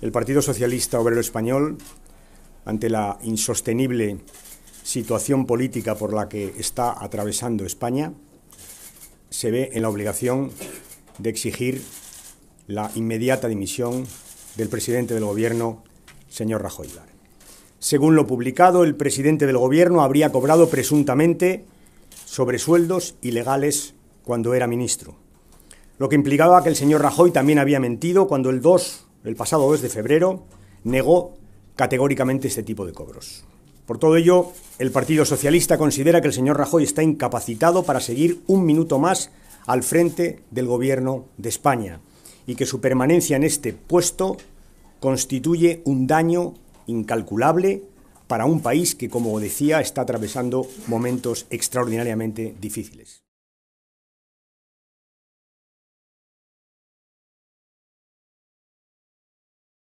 El Partido Socialista Obrero Español, ante la insostenible situación política por la que está atravesando España, se ve en la obligación de exigir la inmediata dimisión del presidente del Gobierno, señor Rajoy. Según lo publicado, el presidente del Gobierno habría cobrado presuntamente sobresueldos ilegales cuando era ministro, lo que implicaba que el señor Rajoy también había mentido cuando el 2 el pasado mes de febrero, negó categóricamente este tipo de cobros. Por todo ello, el Partido Socialista considera que el señor Rajoy está incapacitado para seguir un minuto más al frente del Gobierno de España y que su permanencia en este puesto constituye un daño incalculable para un país que, como decía, está atravesando momentos extraordinariamente difíciles.